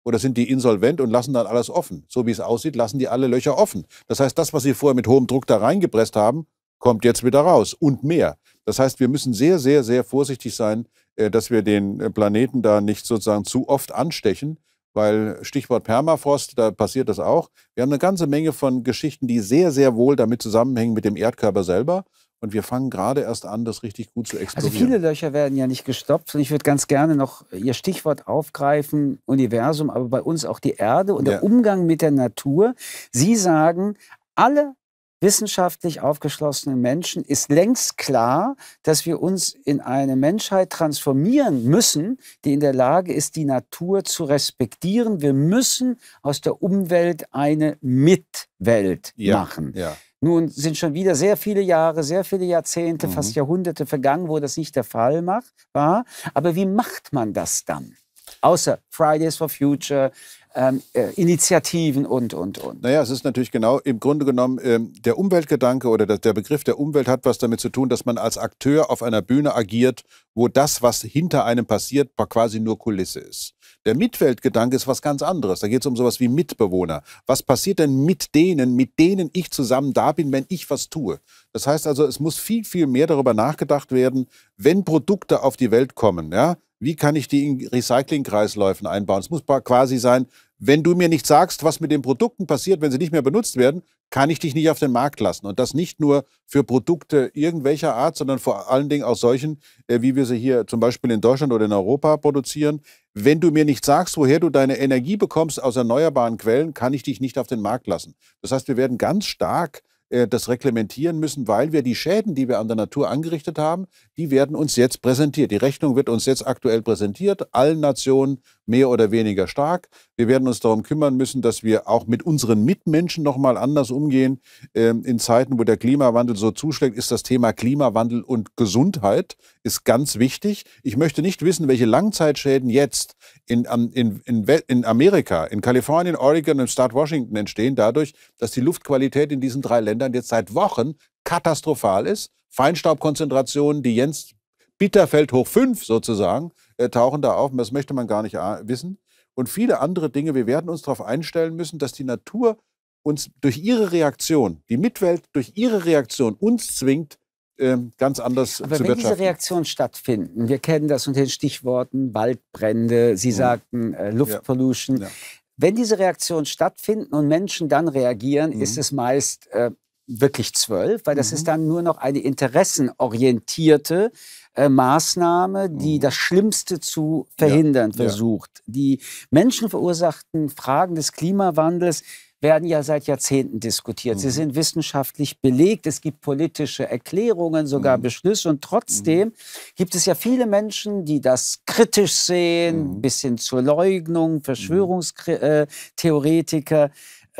S2: Oder sind die insolvent und lassen dann alles offen? So wie es aussieht, lassen die alle Löcher offen. Das heißt, das, was sie vorher mit hohem Druck da reingepresst haben, kommt jetzt wieder raus und mehr. Das heißt, wir müssen sehr, sehr, sehr vorsichtig sein, äh, dass wir den äh, Planeten da nicht sozusagen zu oft anstechen, weil Stichwort Permafrost, da passiert das auch. Wir haben eine ganze Menge von Geschichten, die sehr, sehr wohl damit zusammenhängen mit dem Erdkörper selber und wir fangen gerade erst an, das richtig gut zu also explorieren. Also
S1: viele Löcher werden ja nicht gestopft. Und ich würde ganz gerne noch Ihr Stichwort aufgreifen, Universum, aber bei uns auch die Erde und ja. der Umgang mit der Natur. Sie sagen, alle wissenschaftlich aufgeschlossenen Menschen ist längst klar, dass wir uns in eine Menschheit transformieren müssen, die in der Lage ist, die Natur zu respektieren. Wir müssen aus der Umwelt eine Mitwelt ja, machen. Ja. Nun sind schon wieder sehr viele Jahre, sehr viele Jahrzehnte, mhm. fast Jahrhunderte vergangen, wo das nicht der Fall war. Aber wie macht
S2: man das dann? außer Fridays for Future, ähm, äh, Initiativen und, und, und. Naja, es ist natürlich genau im Grunde genommen ähm, der Umweltgedanke oder der, der Begriff der Umwelt hat was damit zu tun, dass man als Akteur auf einer Bühne agiert, wo das, was hinter einem passiert, quasi nur Kulisse ist. Der Mitweltgedanke ist was ganz anderes. Da geht es um sowas wie Mitbewohner. Was passiert denn mit denen, mit denen ich zusammen da bin, wenn ich was tue? Das heißt also, es muss viel, viel mehr darüber nachgedacht werden, wenn Produkte auf die Welt kommen, ja, wie kann ich die in Recyclingkreisläufen einbauen? Es muss quasi sein, wenn du mir nicht sagst, was mit den Produkten passiert, wenn sie nicht mehr benutzt werden, kann ich dich nicht auf den Markt lassen. Und das nicht nur für Produkte irgendwelcher Art, sondern vor allen Dingen auch solchen, äh, wie wir sie hier zum Beispiel in Deutschland oder in Europa produzieren. Wenn du mir nicht sagst, woher du deine Energie bekommst aus erneuerbaren Quellen, kann ich dich nicht auf den Markt lassen. Das heißt, wir werden ganz stark äh, das reglementieren müssen, weil wir die Schäden, die wir an der Natur angerichtet haben, die werden uns jetzt präsentiert. Die Rechnung wird uns jetzt aktuell präsentiert, allen Nationen mehr oder weniger stark. Wir werden uns darum kümmern müssen, dass wir auch mit unseren Mitmenschen nochmal anders umgehen. Ähm, in Zeiten, wo der Klimawandel so zuschlägt, ist das Thema Klimawandel und Gesundheit ist ganz wichtig. Ich möchte nicht wissen, welche Langzeitschäden jetzt in, in, in, in Amerika, in Kalifornien, Oregon und Start Washington entstehen, dadurch, dass die Luftqualität in diesen drei Ländern jetzt seit Wochen katastrophal ist. Feinstaubkonzentrationen, die Jens Bitterfeld hoch fünf sozusagen, äh, tauchen da auf. Und das möchte man gar nicht ah, wissen. Und viele andere Dinge. Wir werden uns darauf einstellen müssen, dass die Natur uns durch ihre Reaktion, die Mitwelt durch ihre Reaktion uns zwingt, ähm, ganz anders Aber zu wenn diese
S1: Reaktionen stattfinden, wir kennen das unter den Stichworten Waldbrände, Sie mhm. sagten äh, Luftpollution. Ja. Ja. Wenn diese Reaktionen stattfinden und Menschen dann reagieren, mhm. ist es meist äh, wirklich zwölf, weil das mhm. ist dann nur noch eine interessenorientierte äh, Maßnahme, die mhm. das Schlimmste zu verhindern ja, versucht. Ja. Die menschenverursachten Fragen des Klimawandels werden ja seit Jahrzehnten diskutiert. Mhm. Sie sind wissenschaftlich belegt. Es gibt politische Erklärungen, sogar mhm. Beschlüsse. Und trotzdem mhm. gibt es ja viele Menschen, die das kritisch sehen, mhm. bis hin zur Leugnung, mhm. Verschwörungstheoretiker äh,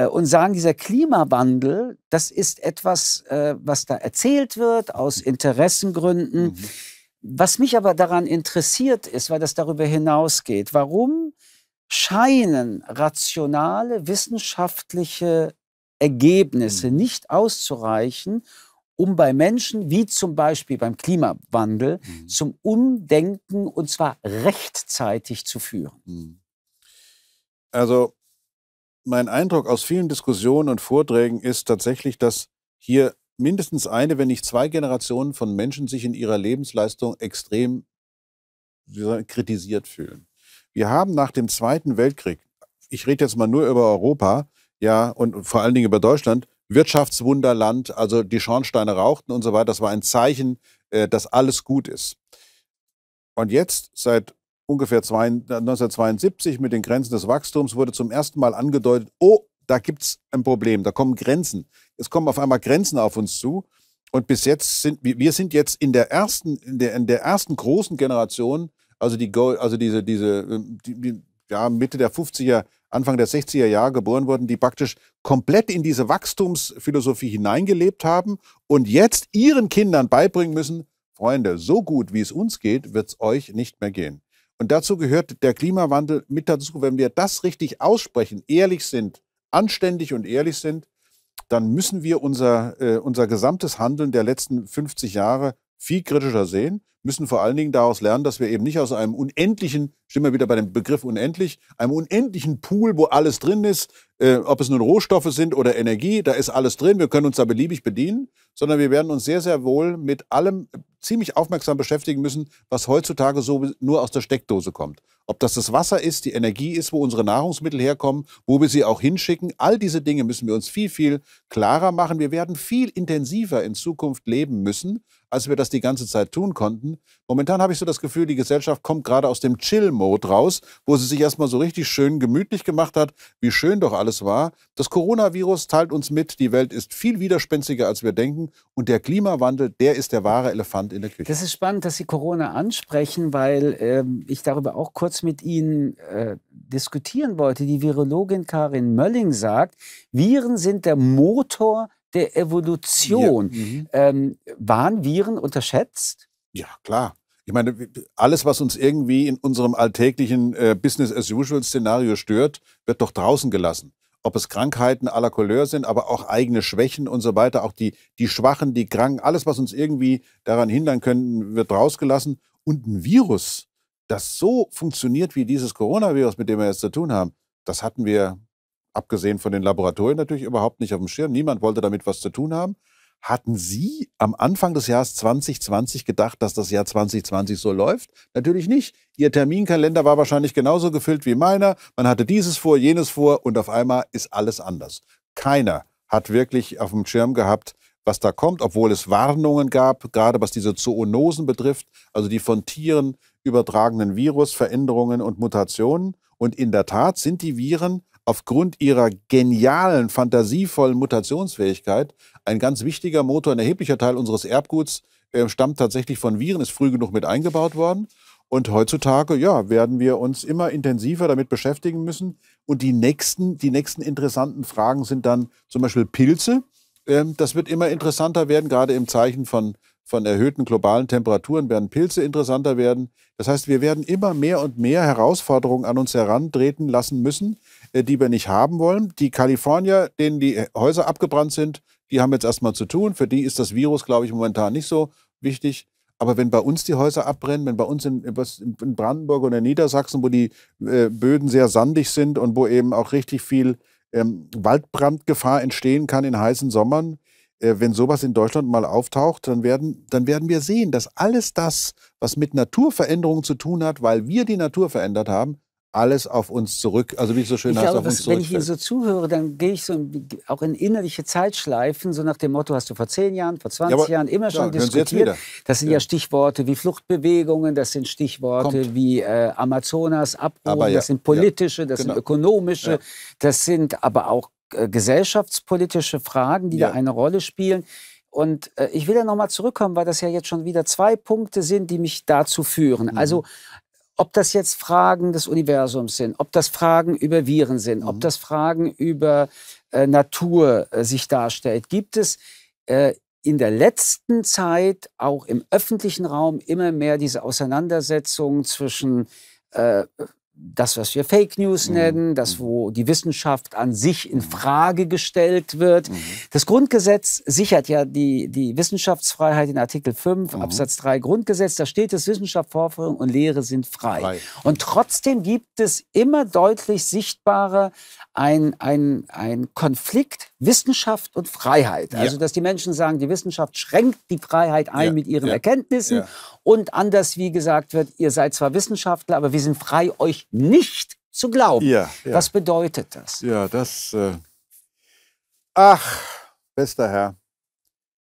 S1: äh, und sagen, dieser Klimawandel, das ist etwas, was da erzählt wird aus Interessengründen. Was mich aber daran interessiert ist, weil das darüber hinausgeht, warum scheinen rationale wissenschaftliche Ergebnisse hm. nicht auszureichen, um bei Menschen, wie zum Beispiel beim Klimawandel, mhm. zum Umdenken und zwar
S2: rechtzeitig zu führen. Hm. Also mein Eindruck aus vielen Diskussionen und Vorträgen ist tatsächlich, dass hier mindestens eine, wenn nicht zwei Generationen von Menschen sich in ihrer Lebensleistung extrem kritisiert fühlen. Wir haben nach dem Zweiten Weltkrieg, ich rede jetzt mal nur über Europa, ja, und vor allen Dingen über Deutschland, Wirtschaftswunderland, also die Schornsteine rauchten und so weiter, das war ein Zeichen, äh, dass alles gut ist. Und jetzt, seit ungefähr 1972 äh, mit den Grenzen des Wachstums, wurde zum ersten Mal angedeutet, oh, da gibt es ein Problem, da kommen Grenzen. Es kommen auf einmal Grenzen auf uns zu. Und bis jetzt sind wir sind jetzt in der ersten, in der, in der ersten großen Generation, also die Go, also diese, diese ähm, die, die, ja, Mitte der 50er, Anfang der 60er Jahre geboren wurden, die praktisch komplett in diese Wachstumsphilosophie hineingelebt haben und jetzt ihren Kindern beibringen müssen, Freunde, so gut wie es uns geht, wird es euch nicht mehr gehen. Und dazu gehört der Klimawandel mit dazu. Wenn wir das richtig aussprechen, ehrlich sind, anständig und ehrlich sind, dann müssen wir unser, äh, unser gesamtes Handeln der letzten 50 Jahre viel kritischer sehen, müssen vor allen Dingen daraus lernen, dass wir eben nicht aus einem unendlichen, stimmen wir wieder bei dem Begriff unendlich, einem unendlichen Pool, wo alles drin ist, äh, ob es nun Rohstoffe sind oder Energie, da ist alles drin, wir können uns da beliebig bedienen, sondern wir werden uns sehr, sehr wohl mit allem ziemlich aufmerksam beschäftigen müssen, was heutzutage so nur aus der Steckdose kommt. Ob das das Wasser ist, die Energie ist, wo unsere Nahrungsmittel herkommen, wo wir sie auch hinschicken, all diese Dinge müssen wir uns viel, viel klarer machen. Wir werden viel intensiver in Zukunft leben müssen, als wir das die ganze Zeit tun konnten, Momentan habe ich so das Gefühl, die Gesellschaft kommt gerade aus dem Chill-Mode raus, wo sie sich erstmal so richtig schön gemütlich gemacht hat, wie schön doch alles war. Das Coronavirus teilt uns mit, die Welt ist viel widerspenstiger, als wir denken. Und der Klimawandel, der ist der wahre Elefant in der Küche. Das ist spannend, dass Sie Corona ansprechen,
S1: weil ähm, ich darüber auch kurz mit Ihnen äh, diskutieren wollte. Die Virologin Karin Mölling sagt, Viren sind der Motor der Evolution. Ja. Mhm. Ähm, waren Viren unterschätzt?
S2: Ja, klar. Ich meine, alles, was uns irgendwie in unserem alltäglichen äh, Business-as-usual-Szenario stört, wird doch draußen gelassen. Ob es Krankheiten aller Couleur sind, aber auch eigene Schwächen und so weiter, auch die, die Schwachen, die Kranken, alles, was uns irgendwie daran hindern könnten, wird rausgelassen. Und ein Virus, das so funktioniert wie dieses Coronavirus, mit dem wir jetzt zu tun haben, das hatten wir abgesehen von den Laboratorien natürlich überhaupt nicht auf dem Schirm. Niemand wollte damit was zu tun haben. Hatten Sie am Anfang des Jahres 2020 gedacht, dass das Jahr 2020 so läuft? Natürlich nicht. Ihr Terminkalender war wahrscheinlich genauso gefüllt wie meiner. Man hatte dieses vor, jenes vor und auf einmal ist alles anders. Keiner hat wirklich auf dem Schirm gehabt, was da kommt, obwohl es Warnungen gab, gerade was diese Zoonosen betrifft, also die von Tieren übertragenen Virusveränderungen und Mutationen. Und in der Tat sind die Viren aufgrund ihrer genialen, fantasievollen Mutationsfähigkeit ein ganz wichtiger Motor, ein erheblicher Teil unseres Erbguts äh, stammt tatsächlich von Viren, ist früh genug mit eingebaut worden. Und heutzutage, ja, werden wir uns immer intensiver damit beschäftigen müssen. Und die nächsten, die nächsten interessanten Fragen sind dann zum Beispiel Pilze. Ähm, das wird immer interessanter werden, gerade im Zeichen von von erhöhten globalen Temperaturen werden Pilze interessanter werden. Das heißt, wir werden immer mehr und mehr Herausforderungen an uns herantreten lassen müssen, äh, die wir nicht haben wollen. Die Kalifornier, denen die Häuser abgebrannt sind, die haben jetzt erstmal zu tun. Für die ist das Virus, glaube ich, momentan nicht so wichtig. Aber wenn bei uns die Häuser abbrennen, wenn bei uns in, in Brandenburg oder in Niedersachsen, wo die äh, Böden sehr sandig sind und wo eben auch richtig viel ähm, Waldbrandgefahr entstehen kann in heißen Sommern, äh, wenn sowas in Deutschland mal auftaucht, dann werden, dann werden wir sehen, dass alles das, was mit Naturveränderungen zu tun hat, weil wir die Natur verändert haben, alles auf uns zurück, also wie es so schön ich heißt, glaube, auf uns was, Wenn ich Ihnen so
S1: zuhöre, dann gehe ich so in, auch in innerliche Zeitschleifen, so nach dem Motto, hast du vor zehn Jahren, vor 20 ja, aber, Jahren immer schon diskutiert. Das sind ja. ja. Stichworte wie Fluchtbewegungen, das sind Stichworte Kommt. wie äh, Amazonas, Abruf, das sind politische, das genau. sind ökonomische, das sind aber auch äh, gesellschaftspolitische Fragen, die ja. da eine Rolle spielen. Und äh, ich will da nochmal zurückkommen, weil das ja jetzt schon wieder zwei Punkte sind, die mich dazu führen. Mhm. Also ob das jetzt Fragen des Universums sind, ob das Fragen über Viren sind, mhm. ob das Fragen über äh, Natur äh, sich darstellt, gibt es äh, in der letzten Zeit auch im öffentlichen Raum immer mehr diese Auseinandersetzungen zwischen äh, das, was wir Fake News mhm. nennen, das, mhm. wo die Wissenschaft an sich in mhm. Frage gestellt wird. Mhm. Das Grundgesetz sichert ja die, die Wissenschaftsfreiheit in Artikel 5 mhm. Absatz 3 Grundgesetz. Da steht es, Wissenschaft, Vorführung und Lehre sind frei. frei. Und trotzdem gibt es immer deutlich sichtbarer ein, ein, ein Konflikt Wissenschaft und Freiheit. Also, dass die Menschen sagen, die Wissenschaft schränkt die Freiheit ein mit ihren Erkenntnissen. Und anders, wie gesagt wird, ihr seid zwar Wissenschaftler, aber wir sind frei, euch nicht zu glauben. Ja, ja. Was
S2: bedeutet das? Ja, das. Äh Ach, bester Herr,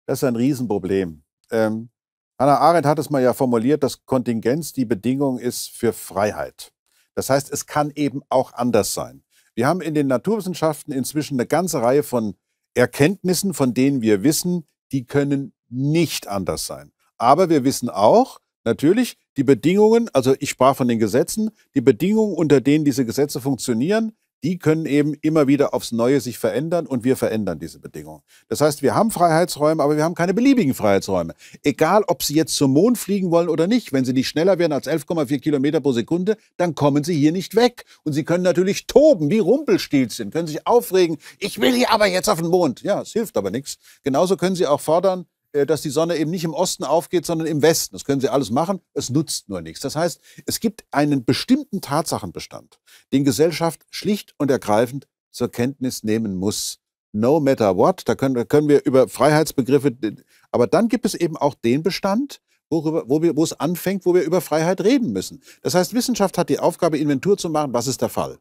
S2: das ist ein Riesenproblem. Ähm, Hannah Arendt hat es mal ja formuliert, dass Kontingenz die Bedingung ist für Freiheit. Das heißt, es kann eben auch anders sein. Wir haben in den Naturwissenschaften inzwischen eine ganze Reihe von Erkenntnissen, von denen wir wissen, die können nicht anders sein. Aber wir wissen auch, natürlich, die Bedingungen, also ich sprach von den Gesetzen, die Bedingungen, unter denen diese Gesetze funktionieren, die können eben immer wieder aufs Neue sich verändern und wir verändern diese Bedingungen. Das heißt, wir haben Freiheitsräume, aber wir haben keine beliebigen Freiheitsräume. Egal, ob Sie jetzt zum Mond fliegen wollen oder nicht, wenn Sie nicht schneller werden als 11,4 Kilometer pro Sekunde, dann kommen Sie hier nicht weg. Und Sie können natürlich toben wie Rumpelstilzchen, können sich aufregen, ich will hier aber jetzt auf den Mond. Ja, es hilft aber nichts. Genauso können Sie auch fordern, äh, dass die Sonne eben nicht im Osten aufgeht, sondern im Westen. Das können sie alles machen, es nutzt nur nichts. Das heißt, es gibt einen bestimmten Tatsachenbestand, den Gesellschaft schlicht und ergreifend zur Kenntnis nehmen muss. No matter what, da können, da können wir über Freiheitsbegriffe, aber dann gibt es eben auch den Bestand, worüber, wo, wir, wo es anfängt, wo wir über Freiheit reden müssen. Das heißt, Wissenschaft hat die Aufgabe, Inventur zu machen, was ist der Fall.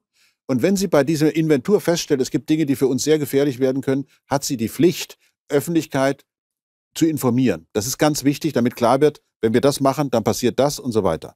S2: Und wenn sie bei dieser Inventur feststellt, es gibt Dinge, die für uns sehr gefährlich werden können, hat sie die Pflicht, Öffentlichkeit, zu informieren. Das ist ganz wichtig, damit klar wird, wenn wir das machen, dann passiert das und so weiter.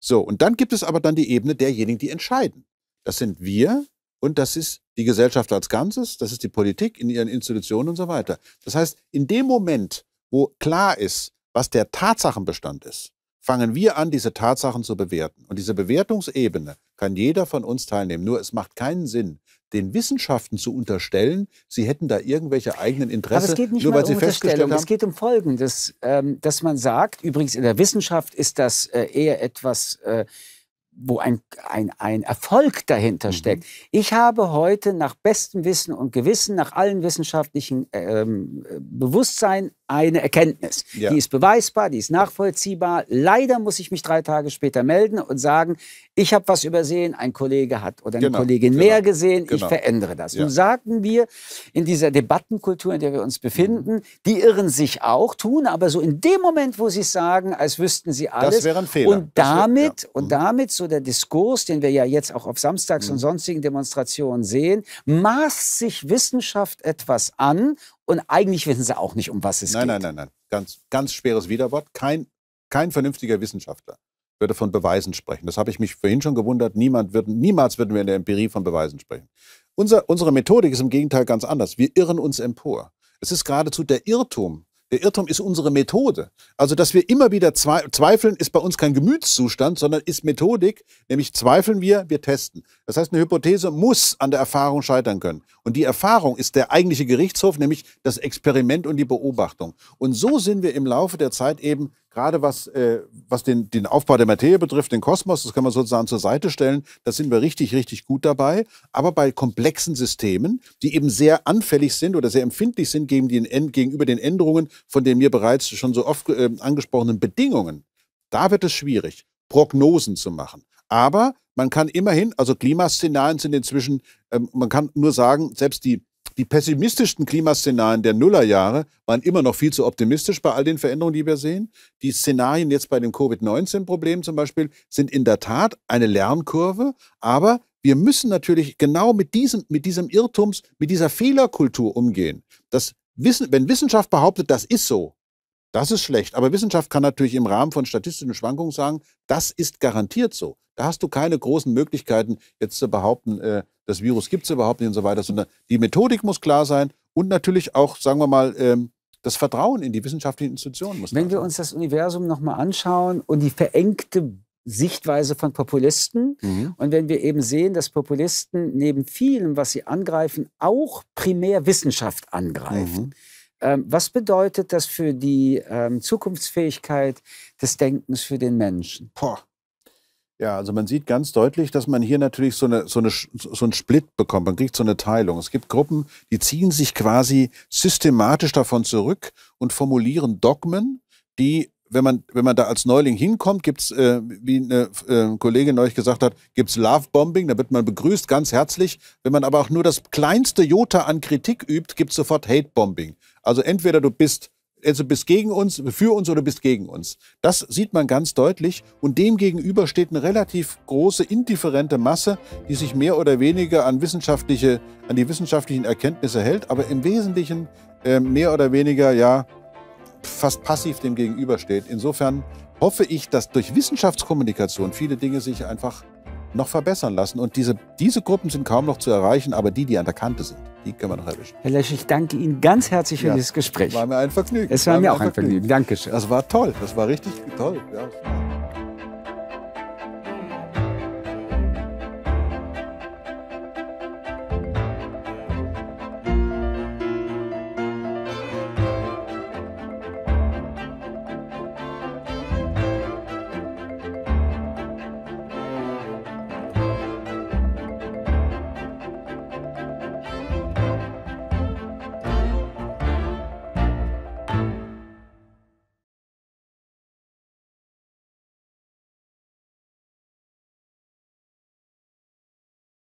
S2: So, und dann gibt es aber dann die Ebene derjenigen, die entscheiden. Das sind wir und das ist die Gesellschaft als Ganzes, das ist die Politik in ihren Institutionen und so weiter. Das heißt, in dem Moment, wo klar ist, was der Tatsachenbestand ist, fangen wir an, diese Tatsachen zu bewerten. Und diese Bewertungsebene kann jeder von uns teilnehmen. Nur es macht keinen Sinn, den Wissenschaften zu unterstellen, sie hätten da irgendwelche eigenen Interessen. Aber es geht nicht nur, weil um sie festgestellt haben. Es
S1: geht um Folgendes, ähm, dass man sagt, übrigens in der Wissenschaft ist das äh, eher etwas, äh, wo ein, ein, ein Erfolg dahinter mhm. steckt. Ich habe heute nach bestem Wissen und Gewissen, nach allen wissenschaftlichen ähm, äh, Bewusstsein eine Erkenntnis. Ja. Die ist beweisbar, die ist nachvollziehbar. Leider muss ich mich drei Tage später melden und sagen, ich habe was übersehen, ein Kollege hat oder eine genau, Kollegin genau, mehr gesehen, genau. ich verändere das. Ja. Nun sagten wir, in dieser Debattenkultur, in der wir uns befinden, mhm. die irren sich auch, tun aber so in dem Moment, wo sie es sagen, als wüssten sie alles. Das wäre ein Fehler. Und damit, wär, ja. Mhm. und damit so der Diskurs, den wir ja jetzt auch auf Samstags mhm. und sonstigen Demonstrationen sehen, maßt sich
S2: Wissenschaft etwas an und eigentlich wissen sie auch nicht, um was es nein, geht. Nein, nein, nein, nein. Ganz, ganz schweres Widerwort. Kein, kein vernünftiger Wissenschaftler würde von Beweisen sprechen. Das habe ich mich vorhin schon gewundert. Niemand wird, niemals würden wir in der Empirie von Beweisen sprechen. Unser, unsere Methodik ist im Gegenteil ganz anders. Wir irren uns empor. Es ist geradezu der Irrtum, der Irrtum ist unsere Methode. Also, dass wir immer wieder zweifeln, ist bei uns kein Gemütszustand, sondern ist Methodik. Nämlich zweifeln wir, wir testen. Das heißt, eine Hypothese muss an der Erfahrung scheitern können. Und die Erfahrung ist der eigentliche Gerichtshof, nämlich das Experiment und die Beobachtung. Und so sind wir im Laufe der Zeit eben gerade was, äh, was den, den Aufbau der Materie betrifft, den Kosmos, das kann man sozusagen zur Seite stellen, da sind wir richtig, richtig gut dabei. Aber bei komplexen Systemen, die eben sehr anfällig sind oder sehr empfindlich sind gegen den, gegenüber den Änderungen von den mir bereits schon so oft äh, angesprochenen Bedingungen, da wird es schwierig, Prognosen zu machen. Aber man kann immerhin, also Klimaszenarien sind inzwischen, ähm, man kann nur sagen, selbst die die pessimistischsten Klimaszenarien der Nullerjahre waren immer noch viel zu optimistisch bei all den Veränderungen, die wir sehen. Die Szenarien jetzt bei dem Covid-19-Problem zum Beispiel sind in der Tat eine Lernkurve, aber wir müssen natürlich genau mit diesem, mit diesem Irrtums, mit dieser Fehlerkultur umgehen. Das Wissen, wenn Wissenschaft behauptet, das ist so, das ist schlecht. Aber Wissenschaft kann natürlich im Rahmen von statistischen Schwankungen sagen, das ist garantiert so. Da hast du keine großen Möglichkeiten, jetzt zu behaupten, äh, das Virus gibt es überhaupt nicht und so weiter, sondern die Methodik muss klar sein und natürlich auch, sagen wir mal, ähm, das Vertrauen in die wissenschaftlichen Institutionen muss. Wenn wir uns das Universum nochmal anschauen und die verengte Sichtweise von Populisten.
S1: Mhm. Und wenn wir eben sehen, dass Populisten neben vielem, was sie angreifen, auch primär Wissenschaft angreifen. Mhm. Ähm, was bedeutet das für die ähm, Zukunftsfähigkeit des Denkens für den Menschen? Boah.
S2: Ja, also man sieht ganz deutlich, dass man hier natürlich so, eine, so, eine, so einen Split bekommt. Man kriegt so eine Teilung. Es gibt Gruppen, die ziehen sich quasi systematisch davon zurück und formulieren Dogmen, die wenn man, wenn man da als Neuling hinkommt, gibt's äh, wie eine äh, Kollegin euch gesagt hat, gibt's Lovebombing, da wird man begrüßt, ganz herzlich. Wenn man aber auch nur das kleinste Jota an Kritik übt, gibt es sofort Hatebombing. Also entweder du bist also bist gegen uns, für uns oder bist gegen uns. Das sieht man ganz deutlich. Und dem gegenüber steht eine relativ große, indifferente Masse, die sich mehr oder weniger an, wissenschaftliche, an die wissenschaftlichen Erkenntnisse hält, aber im Wesentlichen äh, mehr oder weniger ja fast passiv dem gegenübersteht. Insofern hoffe ich, dass durch Wissenschaftskommunikation viele Dinge sich einfach noch verbessern lassen. Und diese, diese Gruppen sind kaum noch zu erreichen, aber die, die an der Kante sind die können wir noch erwischen. Herr Lesch, ich danke Ihnen ganz herzlich für ja, dieses Gespräch. Es war mir ein Vergnügen. Es war, war mir auch ein Vergnügen. Vergnügen. Dankeschön. Das also war toll. Das war richtig toll. Ja.